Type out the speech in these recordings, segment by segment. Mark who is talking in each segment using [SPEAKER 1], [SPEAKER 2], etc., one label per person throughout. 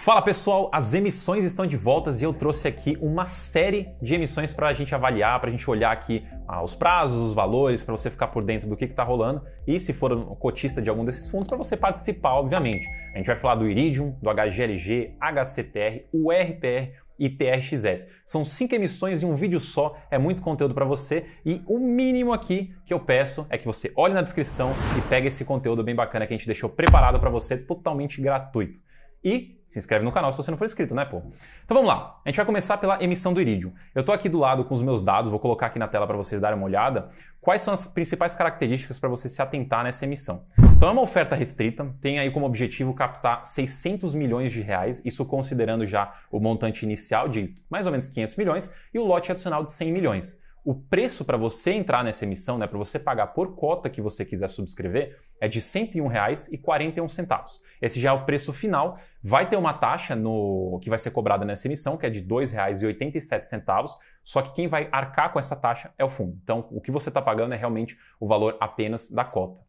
[SPEAKER 1] Fala pessoal, as emissões estão de voltas e eu trouxe aqui uma série de emissões para a gente avaliar, para a gente olhar aqui ah, os prazos, os valores, para você ficar por dentro do que está rolando e se for um cotista de algum desses fundos, para você participar, obviamente. A gente vai falar do Iridium, do HGLG, HCTR, URPR e TRXF. São cinco emissões em um vídeo só, é muito conteúdo para você e o mínimo aqui que eu peço é que você olhe na descrição e pegue esse conteúdo bem bacana que a gente deixou preparado para você, totalmente gratuito e se inscreve no canal se você não for inscrito, né, pô? Então vamos lá. A gente vai começar pela emissão do irídio. Eu estou aqui do lado com os meus dados, vou colocar aqui na tela para vocês darem uma olhada. Quais são as principais características para você se atentar nessa emissão? Então é uma oferta restrita, tem aí como objetivo captar 600 milhões de reais, isso considerando já o montante inicial de mais ou menos 500 milhões e o lote adicional de 100 milhões o preço para você entrar nessa emissão, né, para você pagar por cota que você quiser subscrever, é de R$ 101,41. Esse já é o preço final. Vai ter uma taxa no que vai ser cobrada nessa emissão, que é de R$ 2,87, só que quem vai arcar com essa taxa é o fundo. Então, o que você está pagando é realmente o valor apenas da cota.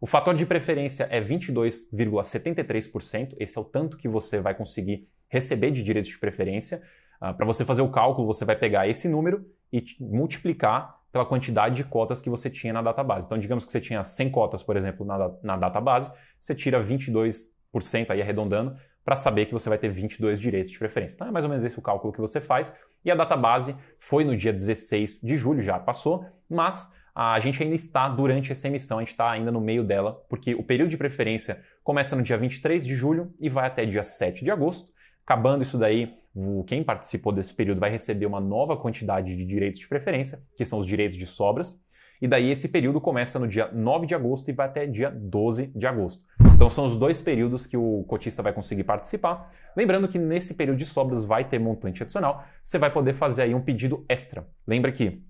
[SPEAKER 1] O fator de preferência é 22,73%, esse é o tanto que você vai conseguir receber de direitos de preferência. Uh, ah, para você fazer o cálculo, você vai pegar esse número e multiplicar pela quantidade de cotas que você tinha na database. Então, digamos que você tinha 100 cotas, por exemplo, na, na database, você tira 22% aí arredondando para saber que você vai ter 22 direitos de preferência. Então, é mais ou menos esse o cálculo que você faz. E a database foi no dia 16 de julho, já passou, mas a gente ainda está durante essa emissão, a gente está ainda no meio dela, porque o período de preferência começa no dia 23 de julho e vai até dia 7 de agosto. Acabando isso daí, quem participou desse período vai receber uma nova quantidade de direitos de preferência, que são os direitos de sobras, e daí esse período começa no dia 9 de agosto e vai até dia 12 de agosto. Então são os dois períodos que o cotista vai conseguir participar. Lembrando que nesse período de sobras vai ter montante adicional, você vai poder fazer aí um pedido extra. Lembra que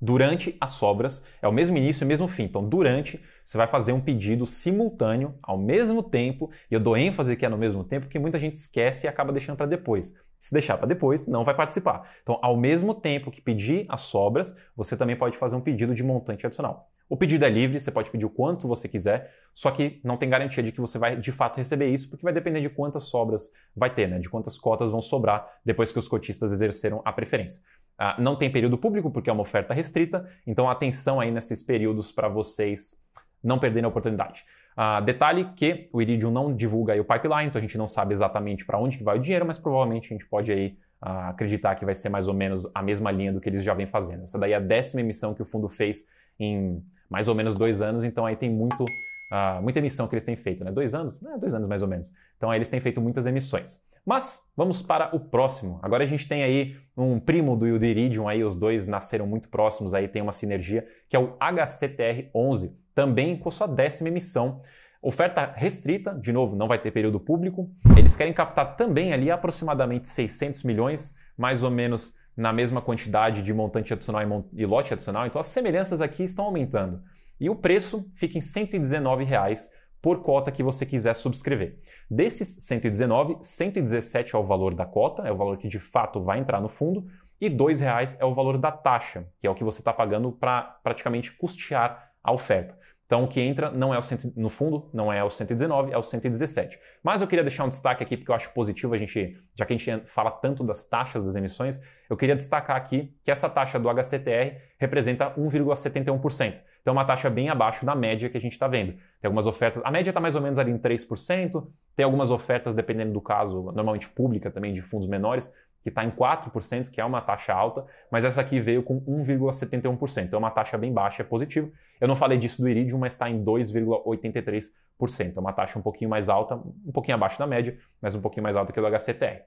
[SPEAKER 1] durante as sobras é o mesmo início e mesmo fim. Então, durante, você vai fazer um pedido simultâneo ao mesmo tempo, e eu dou ênfase que é no mesmo tempo, porque muita gente esquece e acaba deixando para depois. Se deixar para depois, não vai participar. Então, ao mesmo tempo que pedir as sobras, você também pode fazer um pedido de montante adicional. O pedido é livre, você pode pedir o quanto você quiser, só que não tem garantia de que você vai de fato receber isso, porque vai depender de quantas sobras vai ter, né? de quantas cotas vão sobrar depois que os cotistas exerceram a preferência. Ah, não tem período público, porque é uma oferta restrita, então atenção aí nesses períodos para vocês não perderem a oportunidade. Ah, detalhe que o Iridium não divulga o pipeline, então a gente não sabe exatamente para onde que vai o dinheiro, mas provavelmente a gente pode aí ah, acreditar que vai ser mais ou menos a mesma linha do que eles já vêm fazendo. Essa daí é a décima emissão que o fundo fez em mais ou menos dois anos, então aí tem muito, ah, muita emissão que eles têm feito, né? Dois anos? É, dois anos mais ou menos. Então aí eles têm feito muitas emissões. Mas vamos para o próximo. Agora a gente tem aí um primo do Euderidium, aí os dois nasceram muito próximos, aí tem uma sinergia, que é o HCTR11, também com sua décima emissão. Oferta restrita, de novo, não vai ter período público. Eles querem captar também ali aproximadamente 600 milhões, mais ou menos na mesma quantidade de montante adicional e lote adicional. Então as semelhanças aqui estão aumentando. E o preço fica em R$ 119,00 por cota que você quiser subscrever. Desses 119, 117 é o valor da cota, é o valor que de fato vai entrar no fundo, e R$ 2,00 é o valor da taxa, que é o que você está pagando para praticamente custear a oferta. Então, o que entra não é o cento, no fundo, não é o 119, é o 117. Mas eu queria deixar um destaque aqui, porque eu acho positivo a gente, já que a gente fala tanto das taxas das emissões, eu queria destacar aqui que essa taxa do HCTR representa 1,71%. Então, é uma taxa bem abaixo da média que a gente está vendo. Tem algumas ofertas, a média está mais ou menos ali em 3%, tem algumas ofertas, dependendo do caso, normalmente pública também, de fundos menores, que está em 4%, que é uma taxa alta, mas essa aqui veio com 1,71%. Então é uma taxa bem baixa, é positiva. Eu não falei disso do Iridium, mas está em 2,83%. É uma taxa um pouquinho mais alta, um pouquinho abaixo da média, mas um pouquinho mais alta que o do HCTR.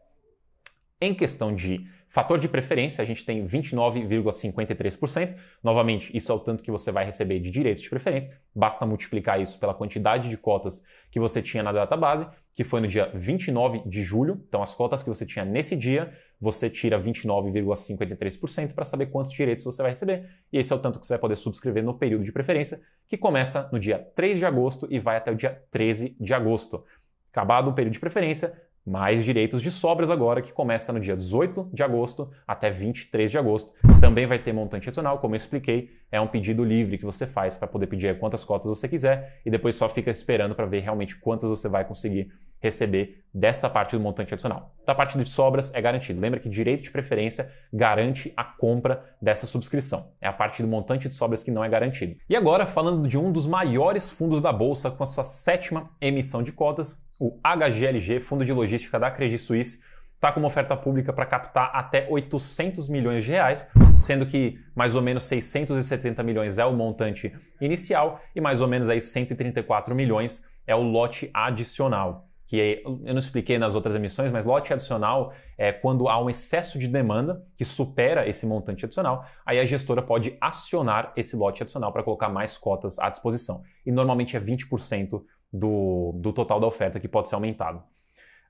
[SPEAKER 1] Em questão de fator de preferência, a gente tem 29,53%. Novamente, isso é o tanto que você vai receber de direitos de preferência. Basta multiplicar isso pela quantidade de cotas que você tinha na database que foi no dia 29 de julho. Então, as cotas que você tinha nesse dia, você tira 29,53% para saber quantos direitos você vai receber. E esse é o tanto que você vai poder subscrever no período de preferência, que começa no dia 3 de agosto e vai até o dia 13 de agosto. Acabado o período de preferência, mais direitos de sobras agora, que começa no dia 18 de agosto até 23 de agosto. Também vai ter montante adicional, como eu expliquei, é um pedido livre que você faz para poder pedir quantas cotas você quiser e depois só fica esperando para ver realmente quantas você vai conseguir receber dessa parte do montante adicional. Da parte de sobras é garantido. Lembra que direito de preferência garante a compra dessa subscrição. É a parte do montante de sobras que não é garantido. E agora, falando de um dos maiores fundos da bolsa com a sua sétima emissão de cotas, o HGLG, Fundo de Logística da Credit Suisse, está com uma oferta pública para captar até 800 milhões de reais, sendo que mais ou menos 670 milhões é o montante inicial e mais ou menos aí 134 milhões é o lote adicional, que é, eu não expliquei nas outras emissões, mas lote adicional é quando há um excesso de demanda que supera esse montante adicional, aí a gestora pode acionar esse lote adicional para colocar mais cotas à disposição. E normalmente é 20% do, do total da oferta que pode ser aumentado.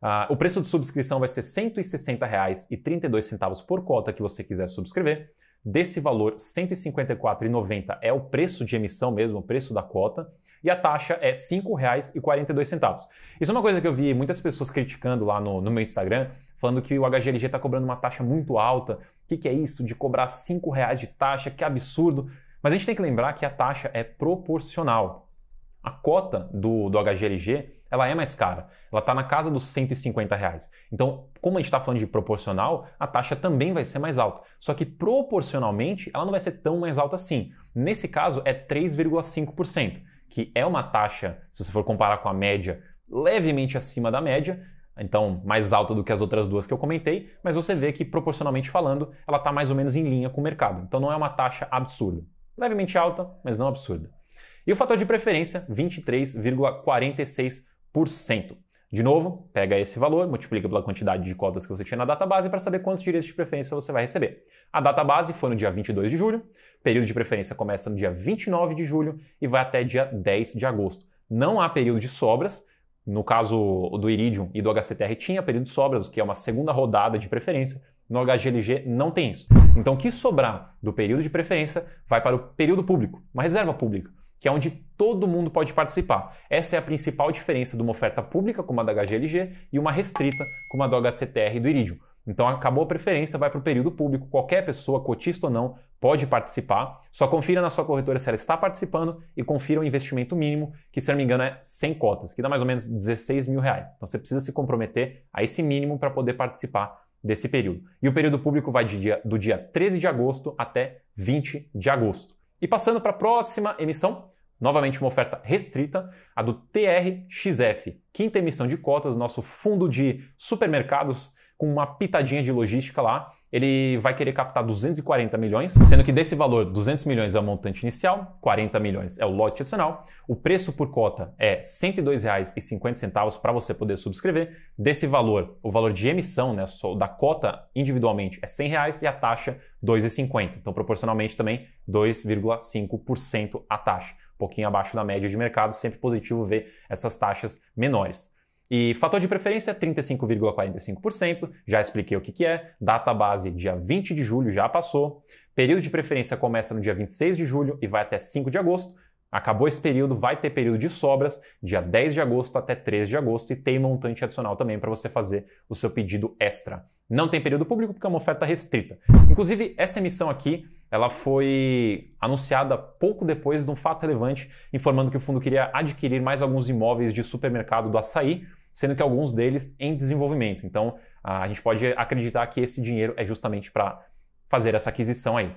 [SPEAKER 1] Uh, o preço de subscrição vai ser R$ 160,32 por cota que você quiser subscrever. Desse valor, R$ 154,90 é o preço de emissão mesmo, o preço da cota, e a taxa é R$ 5,42. Isso é uma coisa que eu vi muitas pessoas criticando lá no, no meu Instagram, falando que o HGLG está cobrando uma taxa muito alta. O que, que, é isso de cobrar R$ 5,00 de taxa? Que absurdo! Mas a gente tem que lembrar que a taxa é proporcional a cota do, do HGLG ela é mais cara. Ela está na casa dos 150 reais. Então, como a gente está falando de proporcional, a taxa também vai ser mais alta. Só que proporcionalmente, ela não vai ser tão mais alta assim. Nesse caso, é 3,5%, que é uma taxa, se você for comparar com a média, levemente acima da média. Então, mais alta do que as outras duas que eu comentei, mas você vê que, proporcionalmente falando, ela está mais ou menos em linha com o mercado. Então, não é uma taxa absurda. Levemente alta, mas não absurda. E o fator de preferência, 23,46%. De novo, pega esse valor, multiplica pela quantidade de cotas que você tinha na database para saber quantos direitos de preferência você vai receber. A data base foi no dia 22 de julho, período de preferência começa no dia 29 de julho e vai até dia 10 de agosto. Não há período de sobras, no caso do Iridium e do HCTR tinha período de sobras, o que é uma segunda rodada de preferência, no HGLG não tem isso. Então, o que sobrar do período de preferência vai para o período público, uma reserva pública que é onde todo mundo pode participar. Essa é a principal diferença de uma oferta pública como a da HGLG e uma restrita como a do HCTR e do Iridium. Então acabou a preferência, vai para o período público, qualquer pessoa, cotista ou não, pode participar. Só confira na sua corretora se ela está participando e confira o investimento mínimo, que se não me engano é 100 cotas, que dá mais ou menos 16 mil reais. Então você precisa se comprometer a esse mínimo para poder participar desse período. E o período público vai dia, do dia 13 de agosto até 20 de agosto. E passando para a próxima emissão, Novamente, uma oferta restrita, a do TRXF, quinta emissão de cotas, nosso fundo de supermercados com uma pitadinha de logística lá. Ele vai querer captar 240 milhões, sendo que desse valor, 200 milhões é o montante inicial, 40 milhões é o lote adicional. O preço por cota é R$ 102,50 para você poder subscrever. Desse valor, o valor de emissão né, da cota individualmente é R$ 100 reais, e a taxa R$ 2,50. Então, proporcionalmente também, 2,5% a taxa pouquinho abaixo da média de mercado, sempre positivo ver essas taxas menores. E fator de preferência 35,45%, já expliquei o que, que é, data base dia 20 de julho já passou, período de preferência começa no dia 26 de julho e vai até 5 de agosto, Acabou esse período, vai ter período de sobras, dia 10 de agosto até 13 de agosto, e tem montante adicional também para você fazer o seu pedido extra. Não tem período público porque é uma oferta restrita. Inclusive, essa emissão aqui, ela foi anunciada pouco depois de um fato relevante, informando que o fundo queria adquirir mais alguns imóveis de supermercado do Açaí, sendo que alguns deles em desenvolvimento. Então, a gente pode acreditar que esse dinheiro é justamente para fazer essa aquisição aí.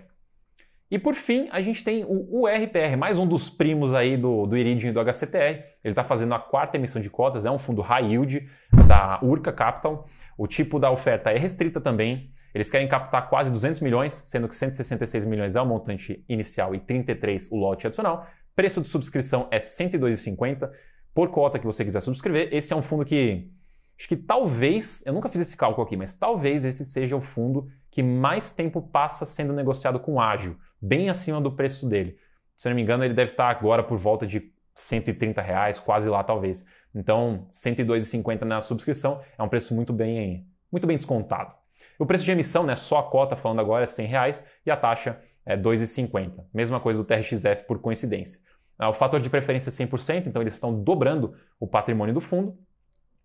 [SPEAKER 1] E por fim, a gente tem o URPR, mais um dos primos aí do, do Iridium e do HCTR. Ele está fazendo a quarta emissão de cotas, é um fundo high yield da Urca Capital. O tipo da oferta é restrita também. Eles querem captar quase 200 milhões, sendo que 166 milhões é o montante inicial e 33 o lote adicional. Preço de subscrição é 102,50 por cota que você quiser subscrever. Esse é um fundo que Acho que talvez, eu nunca fiz esse cálculo aqui, mas talvez esse seja o fundo que mais tempo passa sendo negociado com ágil, bem acima do preço dele. Se eu não me engano, ele deve estar agora por volta de 130 reais, quase lá talvez. Então, 102,50 na subscrição é um preço muito bem, muito bem descontado. O preço de emissão, né, só a cota falando agora é 100 reais e a taxa é 2,50. Mesma coisa do TRXF por coincidência. Ah, o fator de preferência é 100%, então eles estão dobrando o patrimônio do fundo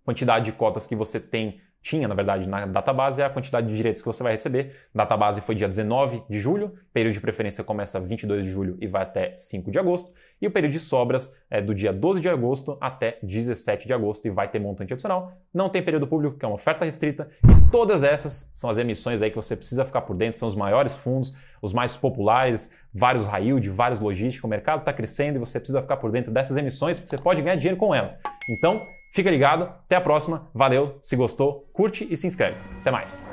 [SPEAKER 1] quantidade de cotas que você tem tinha, na verdade, na database é a quantidade de direitos que você vai receber. Database foi dia 19 de julho, período de preferência começa 22 de julho e vai até 5 de agosto, e o período de sobras é do dia 12 de agosto até 17 de agosto e vai ter montante adicional. Não tem período público, que é uma oferta restrita, e todas essas são as emissões aí que você precisa ficar por dentro, são os maiores fundos, os mais populares, vários raio de vários logísticos o mercado está crescendo e você precisa ficar por dentro dessas emissões, porque você pode ganhar dinheiro com elas. Então, Fica ligado, até a próxima, valeu, se gostou, curte e se inscreve. Até mais.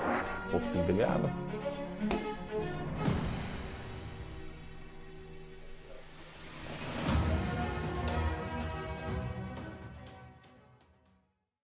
[SPEAKER 1] beber água.